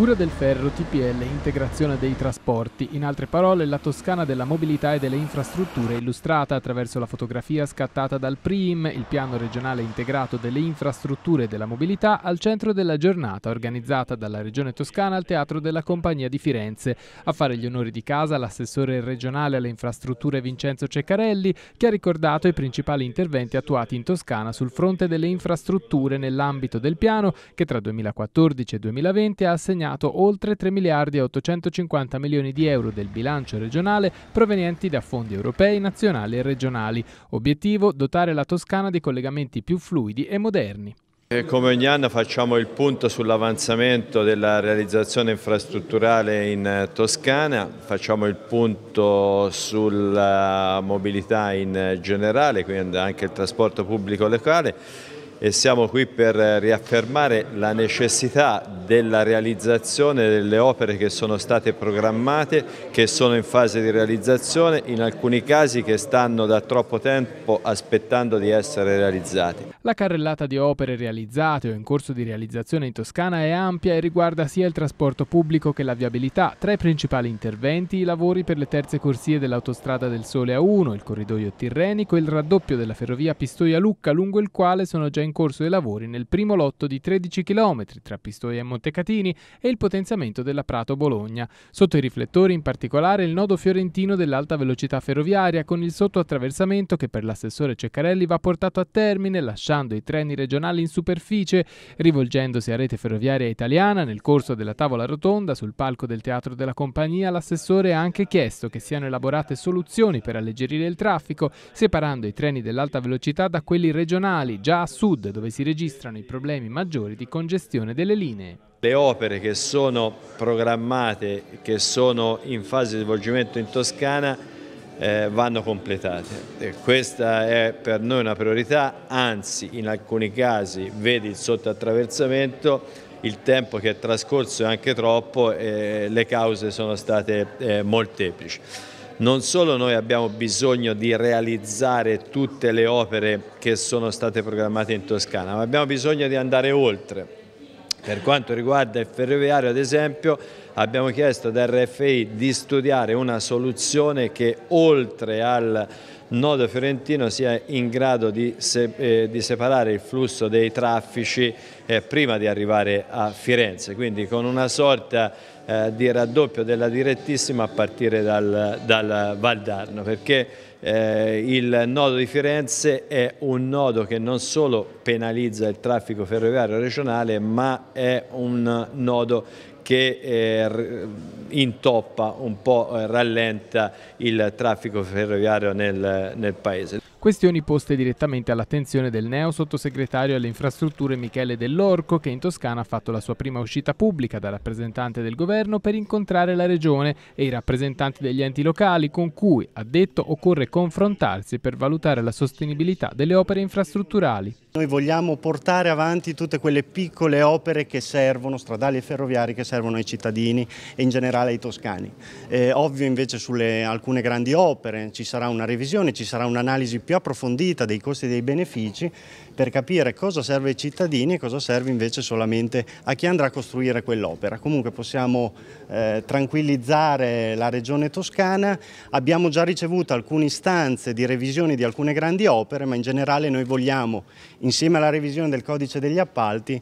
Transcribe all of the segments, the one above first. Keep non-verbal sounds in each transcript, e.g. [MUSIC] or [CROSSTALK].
Cura del ferro, TPL, integrazione dei trasporti, in altre parole la Toscana della mobilità e delle infrastrutture illustrata attraverso la fotografia scattata dal PRIM, il piano regionale integrato delle infrastrutture e della mobilità, al centro della giornata organizzata dalla Regione Toscana al Teatro della Compagnia di Firenze. A fare gli onori di casa l'assessore regionale alle infrastrutture Vincenzo Ceccarelli che ha ricordato i principali interventi attuati in Toscana sul fronte delle infrastrutture nell'ambito del piano che tra 2014 e 2020 ha assegnato assegnato oltre 3 miliardi e 850 milioni di euro del bilancio regionale provenienti da fondi europei, nazionali e regionali. Obiettivo dotare la Toscana di collegamenti più fluidi e moderni. Come ogni anno facciamo il punto sull'avanzamento della realizzazione infrastrutturale in eh, Toscana, facciamo il punto sulla mobilità in eh, generale, quindi anche il trasporto pubblico locale e siamo qui per eh, riaffermare la necessità della realizzazione delle opere che sono state programmate, che sono in fase di realizzazione, in alcuni casi che stanno da troppo tempo aspettando di essere realizzate. La carrellata di opere realizzate o in corso di realizzazione in Toscana è ampia e riguarda sia il trasporto pubblico che la viabilità. Tra i principali interventi i lavori per le terze corsie dell'autostrada del Sole A1, il corridoio tirrenico e il raddoppio della ferrovia Pistoia-Lucca, lungo il quale sono già in in corso dei lavori nel primo lotto di 13 km tra Pistoia e Montecatini e il potenziamento della Prato-Bologna. Sotto i riflettori in particolare il nodo fiorentino dell'alta velocità ferroviaria con il sottoattraversamento che per l'assessore Ceccarelli va portato a termine lasciando i treni regionali in superficie, rivolgendosi a rete ferroviaria italiana nel corso della tavola rotonda sul palco del Teatro della Compagnia l'assessore ha anche chiesto che siano elaborate soluzioni per alleggerire il traffico, separando i treni dell'alta velocità da quelli regionali già a sud sud dove si registrano i problemi maggiori di congestione delle linee. Le opere che sono programmate, che sono in fase di svolgimento in Toscana, eh, vanno completate. E questa è per noi una priorità, anzi in alcuni casi, vedi il sottoattraversamento, il tempo che è trascorso è anche troppo e le cause sono state eh, molteplici non solo noi abbiamo bisogno di realizzare tutte le opere che sono state programmate in Toscana, ma abbiamo bisogno di andare oltre. Per quanto riguarda il ferroviario, ad esempio, abbiamo chiesto ad RFI di studiare una soluzione che oltre al nodo fiorentino sia in grado di, eh, separare il flusso dei traffici eh, prima di arrivare a Firenze, quindi con una sorta eh, di raddoppio della direttissima a partire dal, dal Valdarno, perché eh, il nodo di Firenze è un nodo che non solo penalizza il traffico ferroviario regionale, ma è un nodo che eh, intoppa, un po' eh, rallenta il traffico ferroviario nel, nel paese questioni poste direttamente all'attenzione del neo sottosegretario alle infrastrutture Michele Dell'Orco che in Toscana ha fatto la sua prima uscita pubblica da rappresentante del governo per incontrare la regione e i rappresentanti degli enti locali con cui, ha detto, occorre confrontarsi per valutare la sostenibilità delle opere infrastrutturali. Noi vogliamo portare avanti tutte quelle piccole opere che servono, stradali e ferroviari, che servono ai cittadini e in generale ai toscani. È eh, ovvio invece sulle alcune grandi opere ci sarà una revisione, ci sarà un'analisi più più approfondita dei costi e dei benefici per capire cosa serve ai cittadini e cosa serve invece solamente a chi andrà a costruire quell'opera. Comunque possiamo eh, tranquillizzare la regione toscana, abbiamo già ricevuto alcune istanze di revisione di alcune grandi opere, ma in generale noi vogliamo, insieme alla revisione del codice degli appalti,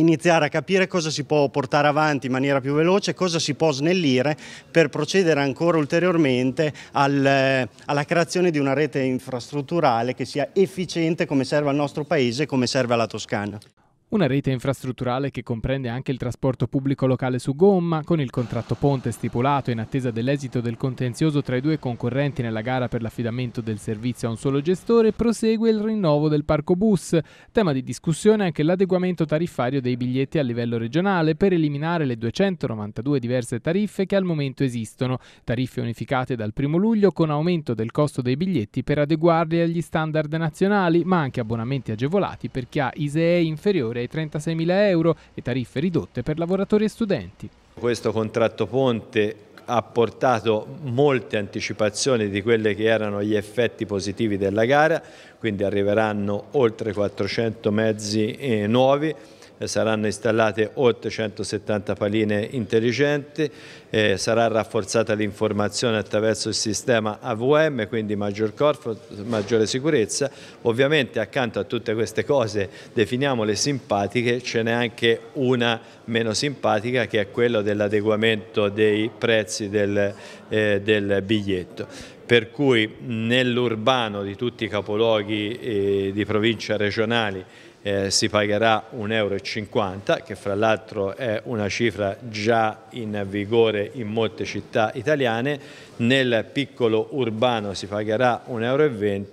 iniziare a capire cosa si può portare avanti in maniera più veloce, cosa si può snellire per procedere ancora ulteriormente al, eh, alla creazione di una rete infrastrutturale che sia efficiente come serve al nostro Paese e come serve alla Toscana. Una rete infrastrutturale che comprende anche il trasporto pubblico locale su gomma, con il contratto ponte stipulato in attesa dell'esito del contenzioso tra i due concorrenti nella gara per l'affidamento del servizio a un solo gestore, prosegue il rinnovo del parco bus. Tema di discussione anche l'adeguamento tariffario dei biglietti a livello regionale per eliminare le 292 diverse tariffe che al momento esistono, tariffe unificate dal 1 luglio con aumento del costo dei biglietti per adeguarli agli standard nazionali, ma anche abbonamenti agevolati per chi ha ISEE inferiore ai 36.000 euro e tariffe ridotte per lavoratori e studenti. Questo contratto ponte ha portato molte anticipazioni di quelli che erano gli effetti positivi della gara, quindi arriveranno oltre 400 mezzi eh, nuovi eh, saranno installate 870 paline intelligenti, eh, sarà rafforzata l'informazione attraverso il sistema AVM, quindi maggior corpo, maggiore sicurezza. Ovviamente accanto a tutte queste cose definiamole simpatiche, ce n'è anche una meno simpatica che è quella dell'adeguamento dei prezzi del, eh, del biglietto per cui nell'urbano di tutti i capoluoghi eh, di provincia regionali eh, si pagherà 1,50 euro, che fra l'altro è una cifra già in vigore in molte città italiane, nel piccolo urbano si pagherà 1,20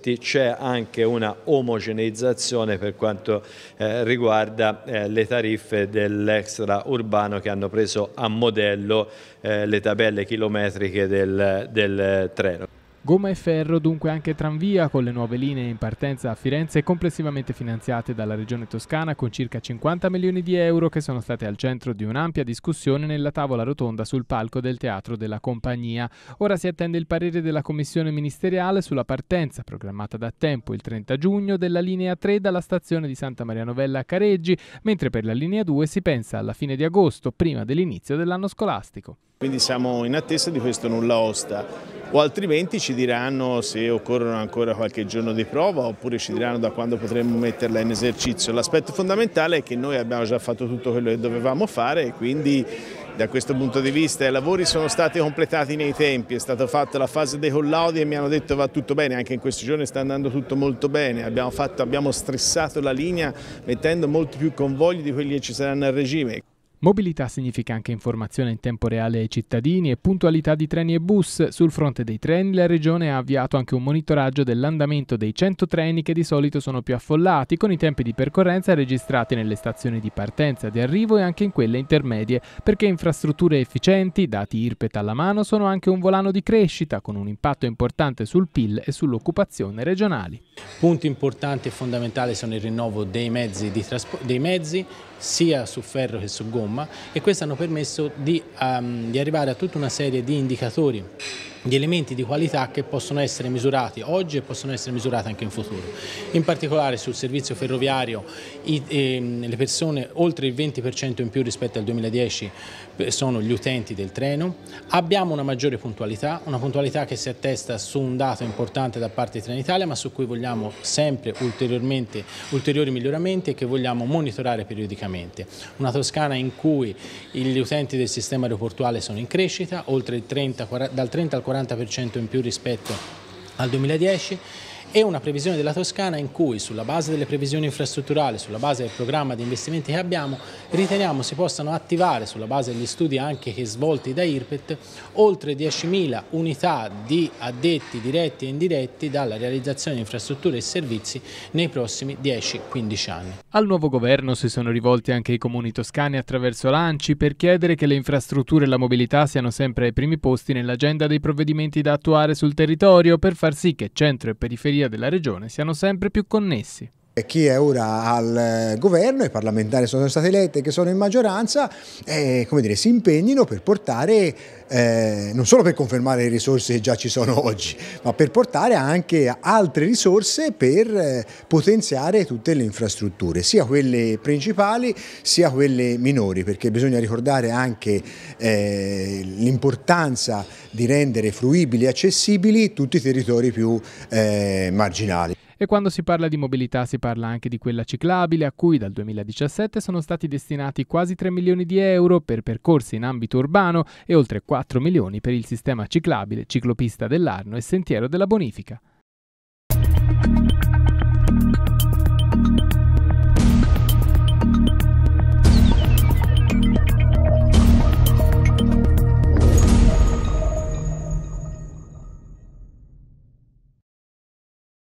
euro, c'è anche una omogeneizzazione per quanto eh, riguarda eh, le tariffe dell'extra urbano che hanno preso a modello eh, le tabelle chilometriche del, del treno. Gomma e ferro dunque anche tranvia con le nuove linee in partenza a Firenze complessivamente finanziate dalla Regione Toscana con circa 50 milioni di euro che sono state al centro di un'ampia discussione nella tavola rotonda sul palco del Teatro della Compagnia. Ora si attende il parere della Commissione ministeriale sulla partenza programmata da tempo il 30 giugno della linea 3 dalla stazione di Santa Maria Novella a Careggi, mentre per la linea 2 si pensa alla fine di agosto, prima dell'inizio dell'anno scolastico. Quindi siamo in attesa di questo nulla osta o altrimenti ci diranno se occorrono ancora qualche giorno di prova oppure ci diranno da quando potremmo metterla in esercizio. L'aspetto fondamentale è che noi abbiamo già fatto tutto quello che dovevamo fare e quindi da questo punto di vista i lavori sono stati completati nei tempi, è stata fatta la fase dei collaudi e mi hanno detto va tutto bene, anche in questi giorni sta andando tutto molto bene, abbiamo, fatto, abbiamo stressato la linea mettendo molti più convogli di quelli che ci saranno al regime. Mobilità significa anche informazione in tempo reale ai cittadini e puntualità di treni e bus. Sul fronte dei treni la Regione ha avviato anche un monitoraggio dell'andamento dei 100 treni che di solito sono più affollati, con i tempi di percorrenza registrati nelle stazioni di partenza, di arrivo e anche in quelle intermedie, perché infrastrutture efficienti, dati IRPET alla mano, sono anche un volano di crescita, con un impatto importante sul PIL e sull'occupazione regionali. Punti importanti e fondamentali sono il rinnovo dei mezzi, dei mezzi sia su ferro che su gomma e questo hanno permesso di, um, di arrivare a tutta una serie di indicatori di elementi di qualità che possono essere misurati oggi e possono essere misurati anche in futuro. In particolare sul servizio ferroviario i, e, ehm, le persone oltre il 20% in più rispetto al 2010 eh, sono gli utenti del treno, abbiamo una maggiore puntualità, una puntualità che si attesta su un dato importante da parte di Trenitalia ma su cui vogliamo sempre ulteriormente, ulteriori miglioramenti e che vogliamo monitorare periodicamente. Una Toscana in cui gli utenti del sistema aeroportuale sono in crescita, 30, dal 30 al 40% in più rispetto al 2010 e una previsione della Toscana in cui sulla base delle previsioni infrastrutturali, sulla base del programma di investimenti che abbiamo, riteniamo si possano attivare sulla base degli studi anche che svolti da IRPET oltre 10.000 unità di addetti diretti e indiretti dalla realizzazione di infrastrutture e servizi nei prossimi 10-15 anni. Al nuovo governo si sono rivolti anche i comuni toscani attraverso l'ANCI per chiedere che le infrastrutture e la mobilità siano sempre ai primi posti nell'agenda dei provvedimenti da attuare sul territorio per far sì che centro e periferia periferia della regione siano sempre più connessi. E chi è ora al eh, governo, i parlamentari sono stati eletti che sono in maggioranza, eh, dire, si impegnino per portare, eh, non solo per confermare le risorse che già ci sono [LAUGHS] oggi, ma per portare anche altre risorse per eh, potenziare tutte le infrastrutture, sia quelle principali sia quelle minori, perché bisogna ricordare anche eh, l'importanza di rendere fruibili e accessibili tutti i territori più eh, marginali. E quando si parla di mobilità si parla anche di quella ciclabile, a cui dal 2017 sono stati destinati quasi 3 milioni di euro per percorsi in ambito urbano e oltre 4 milioni per il sistema ciclabile, ciclopista dell'Arno e sentiero della bonifica.